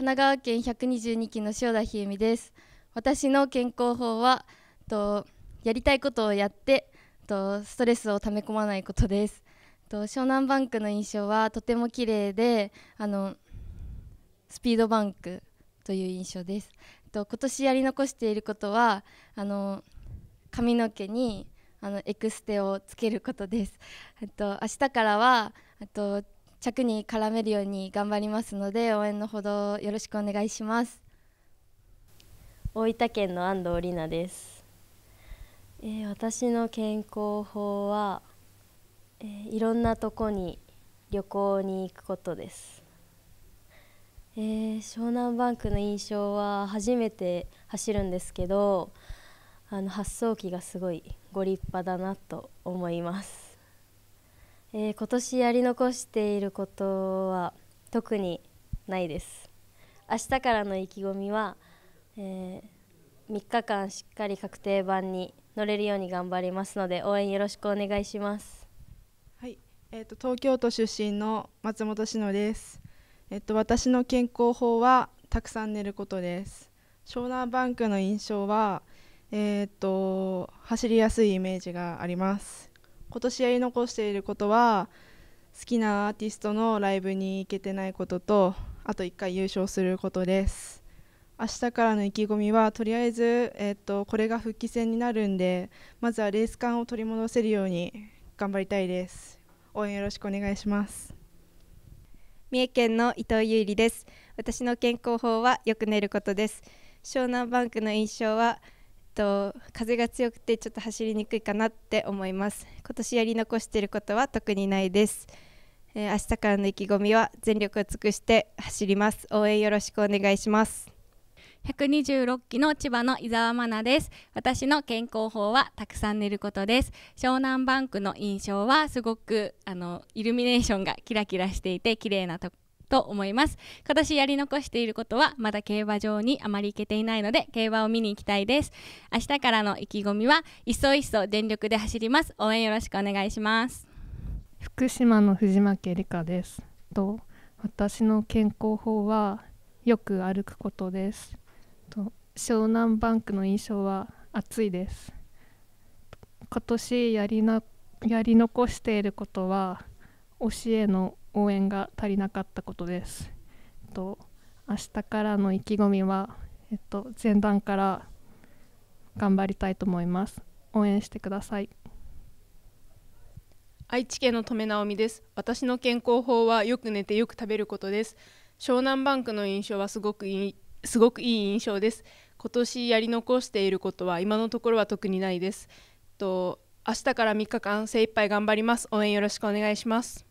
神奈川県百二十二期の塩田ひゆみです私の健康法はとやりたいことをやってとストレスをため込まないことですと湘南バンクの印象はとても綺麗であのスピードバンクという印象ですと今年やり残していることはあの髪の毛にあのエクステをつけることです。と明日からはと着に絡めるように頑張りますので応援のほどよろしくお願いします大分県の安藤里奈です、えー、私の健康法は、えー、いろんなとこに旅行に行くことです、えー、湘南バンクの印象は初めて走るんですけどあの発送機がすごいご立派だなと思いますえー、今年やり残していることは特にないです明日からの意気込みは、えー、3日間しっかり確定版に乗れるように頑張りますので応援よろしくお願いしますはい、えーと、東京都出身の松本志乃です、えーと、私の健康法はたくさん寝ることです湘南バンクの印象はえーと走りやすいイメージがあります今年やり残していることは好きなアーティストのライブに行けてないこととあと1回優勝することです明日からの意気込みはとりあえず、えー、っと、これが復帰戦になるんでまずはレース感を取り戻せるように頑張りたいです応援よろしくお願いします三重県の伊藤優里です私の健康法はよく寝ることです湘南バンクの印象はと風が強くてちょっと走りにくいかなって思います今年やり残していることは特にないです、えー、明日からの意気込みは全力を尽くして走ります応援よろしくお願いします126期の千葉の伊沢真奈です私の健康法はたくさん寝ることです湘南バンクの印象はすごくあのイルミネーションがキラキラしていて綺麗なところと思います今年やり残していることはまだ競馬場にあまり行けていないので競馬を見に行きたいです明日からの意気込みはいっそいっそ全力で走ります応援よろしくお願いします福島の藤巻理香ですと私の健康法はよく歩くことですと湘南バンクの印象は暑いです今年やりなやり残していることは推しへの応援が足りなかったことです。えっと明日からの意気込みは、えっと、前段から頑張りたいと思います。応援してください。愛知県の留直美です。私の健康法はよく寝てよく食べることです。湘南バンクの印象はすごくいいすごくいい印象です。今年やり残していることは今のところは特にないです。と明日から3日間精一杯頑張ります。応援よろしくお願いします。